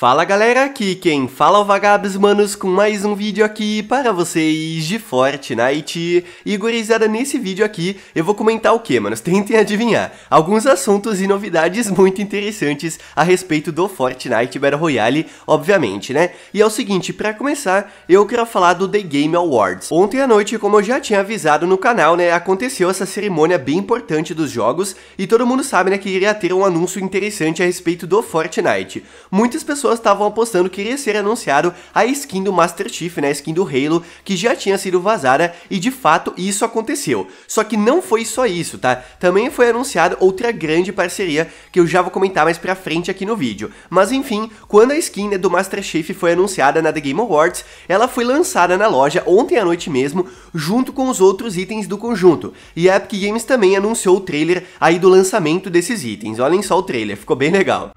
Fala galera, aqui quem fala é o Vagabos Manos com mais um vídeo aqui para vocês de Fortnite. E gurizada, nesse vídeo aqui eu vou comentar o que, manos? Tentem adivinhar. Alguns assuntos e novidades muito interessantes a respeito do Fortnite Battle Royale, obviamente, né? E é o seguinte, para começar, eu quero falar do The Game Awards. Ontem à noite, como eu já tinha avisado no canal, né, aconteceu essa cerimônia bem importante dos jogos e todo mundo sabe, né, que iria ter um anúncio interessante a respeito do Fortnite. Muitas pessoas pessoas estavam apostando que iria ser anunciado a skin do Master Chief, né, a skin do Halo, que já tinha sido vazada e de fato isso aconteceu. Só que não foi só isso, tá? Também foi anunciada outra grande parceria que eu já vou comentar mais pra frente aqui no vídeo. Mas enfim, quando a skin né, do Master Chief foi anunciada na The Game Awards, ela foi lançada na loja ontem à noite mesmo, junto com os outros itens do conjunto. E a Epic Games também anunciou o trailer aí do lançamento desses itens. Olhem só o trailer, ficou bem legal.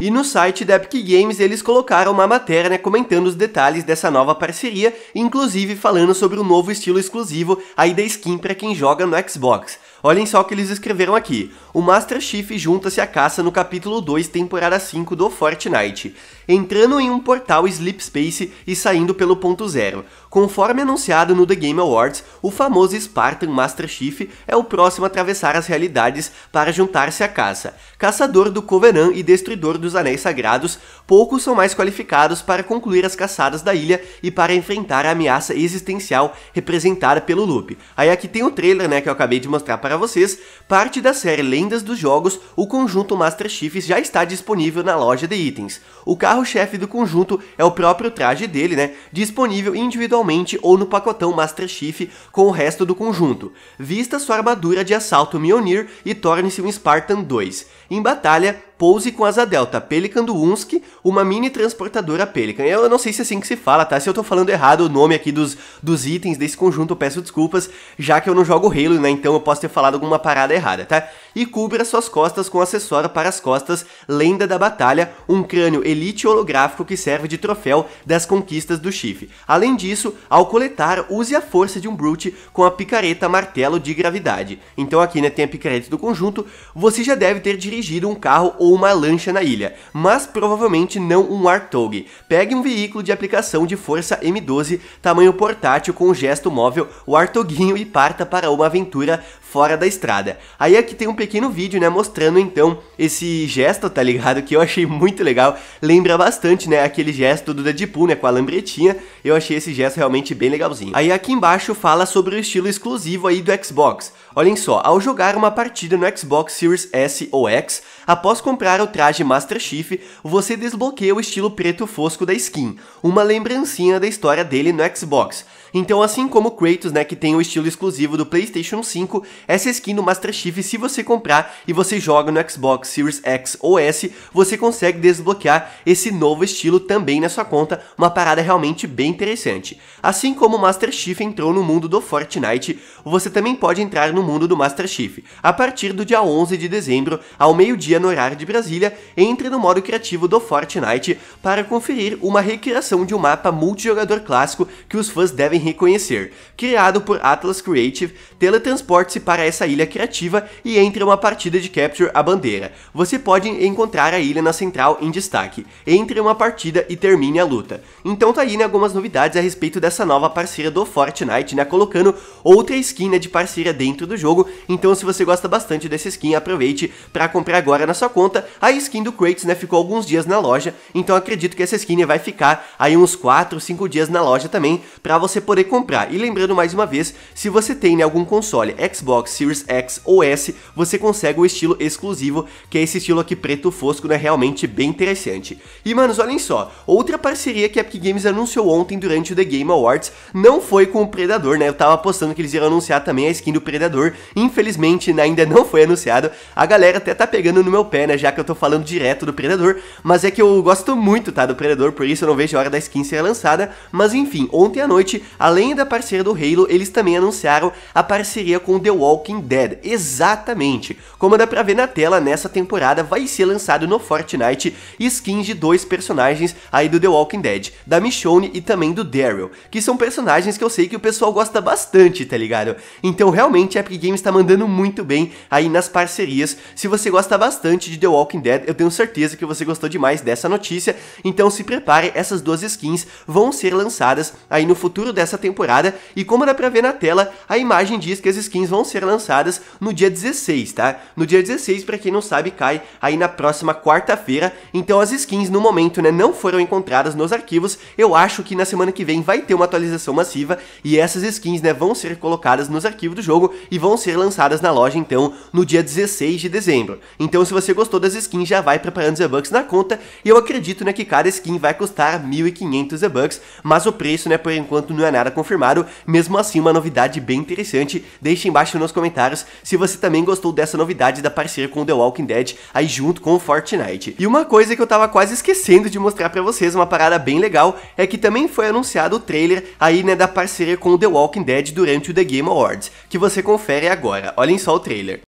E no site da Epic Games eles colocaram uma matéria né, comentando os detalhes dessa nova parceria, inclusive falando sobre o um novo estilo exclusivo aí da skin para quem joga no Xbox. Olhem só o que eles escreveram aqui o Master Chief junta-se à caça no capítulo 2, temporada 5 do Fortnite, entrando em um portal Sleep Space e saindo pelo ponto zero. Conforme anunciado no The Game Awards, o famoso Spartan Master Chief é o próximo a atravessar as realidades para juntar-se à caça. Caçador do Covenant e Destruidor dos Anéis Sagrados, poucos são mais qualificados para concluir as caçadas da ilha e para enfrentar a ameaça existencial representada pelo loop. Aí aqui tem o trailer, né, que eu acabei de mostrar para vocês, parte da série Lane vendas dos jogos, o conjunto Master Chief já está disponível na loja de itens. O carro-chefe do conjunto é o próprio traje dele, né? Disponível individualmente ou no pacotão Master Chief com o resto do conjunto. Vista sua armadura de assalto Mjolnir e torne-se um Spartan 2. Em batalha, Pose com asa delta, Pelican do Unsk, uma mini transportadora Pelican. Eu não sei se é assim que se fala, tá? Se eu tô falando errado o nome aqui dos, dos itens desse conjunto, eu peço desculpas, já que eu não jogo Halo, né? Então eu posso ter falado alguma parada errada, tá? E cubra suas costas com acessório para as costas Lenda da Batalha, um crânio elite holográfico que serve de troféu das conquistas do Chief. Além disso, ao coletar, use a força de um Brute com a picareta martelo de gravidade. Então aqui, né, tem a picareta do conjunto, você já deve ter dirigido um carro ou ou uma lancha na ilha, mas provavelmente não um Artog. Pegue um veículo de aplicação de força M12, tamanho portátil com gesto móvel, o Artoguinho e parta para uma aventura fora da estrada. Aí aqui tem um pequeno vídeo, né, mostrando então esse gesto, tá ligado? Que eu achei muito legal, lembra bastante, né, aquele gesto do Deadpool, né, com a lambretinha, eu achei esse gesto realmente bem legalzinho. Aí aqui embaixo fala sobre o estilo exclusivo aí do Xbox, Olhem só, ao jogar uma partida no Xbox Series S ou X, após comprar o traje Master Chief, você desbloqueia o estilo preto fosco da skin, uma lembrancinha da história dele no Xbox. Então, assim como Kratos, né, que tem o estilo exclusivo do PlayStation 5, essa skin do Master Chief, se você comprar e você joga no Xbox Series X ou S, você consegue desbloquear esse novo estilo também na sua conta, uma parada realmente bem interessante. Assim como o Master Chief entrou no mundo do Fortnite, você também pode entrar no no mundo do Master Chief, a partir do dia 11 de dezembro, ao meio-dia no horário de Brasília, entre no modo criativo do Fortnite para conferir uma recriação de um mapa multijogador clássico que os fãs devem reconhecer, criado por Atlas Creative, teletransporte-se para essa ilha criativa e entre uma partida de Capture a bandeira. Você pode encontrar a ilha na central em destaque, entre uma partida e termine a luta. Então tá aí né, algumas novidades a respeito dessa nova parceira do Fortnite, né, colocando outra esquina de parceira dentro do jogo, então se você gosta bastante dessa skin, aproveite para comprar agora na sua conta. A skin do Kratos, né, ficou alguns dias na loja, então acredito que essa skin vai ficar aí uns 4, 5 dias na loja também, para você poder comprar. E lembrando mais uma vez, se você tem né, algum console Xbox Series X ou S, você consegue o estilo exclusivo, que é esse estilo aqui preto fosco, né, realmente bem interessante. E manos, olhem só, outra parceria que a Epic Games anunciou ontem durante o The Game Awards, não foi com o Predador, né, eu tava apostando que eles iam anunciar também a skin do Predador, jogador. Infelizmente, né, ainda não foi anunciado. A galera até tá pegando no meu pé, né? Já que eu tô falando direto do Predador. Mas é que eu gosto muito, tá? Do Predador, por isso eu não vejo a hora da skin ser lançada. Mas enfim, ontem à noite, além da parceria do Halo, eles também anunciaram a parceria com The Walking Dead. Exatamente. Como dá pra ver na tela, nessa temporada vai ser lançado no Fortnite skins de dois personagens aí do The Walking Dead, da Michonne e também do Daryl, que são personagens que eu sei que o pessoal gosta bastante, tá ligado? Então realmente é Epic Games está mandando muito bem aí nas parcerias. Se você gosta bastante de The Walking Dead, eu tenho certeza que você gostou demais dessa notícia. Então se prepare, essas duas skins vão ser lançadas aí no futuro dessa temporada. E como dá pra ver na tela, a imagem diz que as skins vão ser lançadas no dia 16, tá? No dia 16, para quem não sabe, cai aí na próxima quarta-feira. Então as skins no momento, né, não foram encontradas nos arquivos. Eu acho que na semana que vem vai ter uma atualização massiva e essas skins, né, vão ser colocadas nos arquivos do jogo e vão ser lançadas na loja então no dia 16 de dezembro. Então se você gostou das skins, já vai preparando Z-Bucks na conta e eu acredito né, que cada skin vai custar 1.500 Z-Bucks, mas o preço né, por enquanto não é nada confirmado, mesmo assim uma novidade bem interessante. Deixe embaixo nos comentários se você também gostou dessa novidade da parceria com The Walking Dead aí junto com o Fortnite. E uma coisa que eu tava quase esquecendo de mostrar pra vocês, uma parada bem legal, é que também foi anunciado o trailer aí né, da parceria com The Walking Dead durante o The Game Awards, que você confere confere agora. Olhem só o trailer.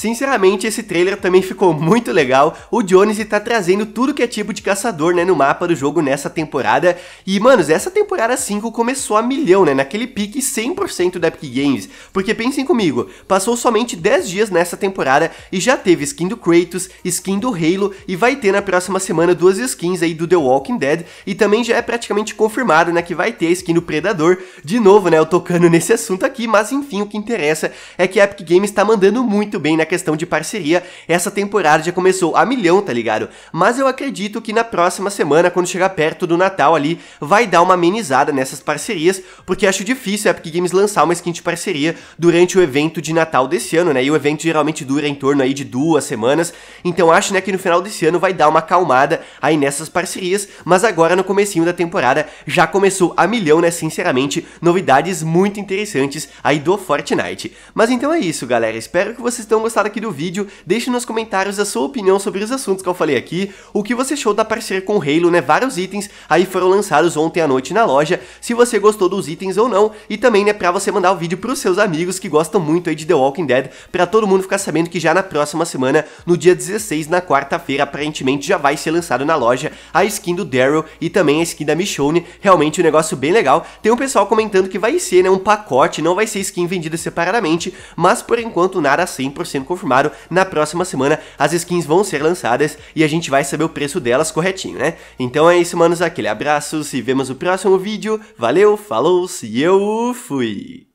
Sinceramente, esse trailer também ficou muito legal. O Jones está trazendo tudo que é tipo de caçador, né, no mapa do jogo nessa temporada. E, manos, essa temporada 5 começou a milhão, né, naquele pique 100% da Epic Games. Porque pensem comigo, passou somente 10 dias nessa temporada e já teve skin do Kratos, skin do Halo e vai ter na próxima semana duas skins aí do The Walking Dead e também já é praticamente confirmado, né, que vai ter a skin do Predador. De novo, né, eu tocando nesse assunto aqui, mas enfim, o que interessa é que a Epic Games está mandando muito bem na né, questão de parceria, essa temporada já começou a milhão, tá ligado? Mas eu acredito que na próxima semana, quando chegar perto do Natal ali, vai dar uma amenizada nessas parcerias, porque acho difícil a Epic Games lançar uma skin de parceria durante o evento de Natal desse ano, né? E o evento geralmente dura em torno aí de duas semanas, então acho, né, que no final desse ano vai dar uma calmada aí nessas parcerias, mas agora no comecinho da temporada já começou a milhão, né, sinceramente, novidades muito interessantes aí do Fortnite. Mas então é isso, galera, espero que vocês tenham gostado gostado aqui do vídeo, deixe nos comentários a sua opinião sobre os assuntos que eu falei aqui, o que você achou da parceria com o Halo, né, vários itens aí foram lançados ontem à noite na loja, se você gostou dos itens ou não, e também, né, pra você mandar o vídeo pros seus amigos que gostam muito aí de The Walking Dead, pra todo mundo ficar sabendo que já na próxima semana, no dia 16, na quarta-feira, aparentemente já vai ser lançado na loja a skin do Daryl e também a skin da Michonne, realmente um negócio bem legal, tem um pessoal comentando que vai ser, né, um pacote, não vai ser skin vendida separadamente, mas por enquanto nada 100% confirmaram, na próxima semana as skins vão ser lançadas e a gente vai saber o preço delas corretinho, né? Então é isso, manos, aquele abraço, se vemos no próximo vídeo, valeu, falou, se eu fui!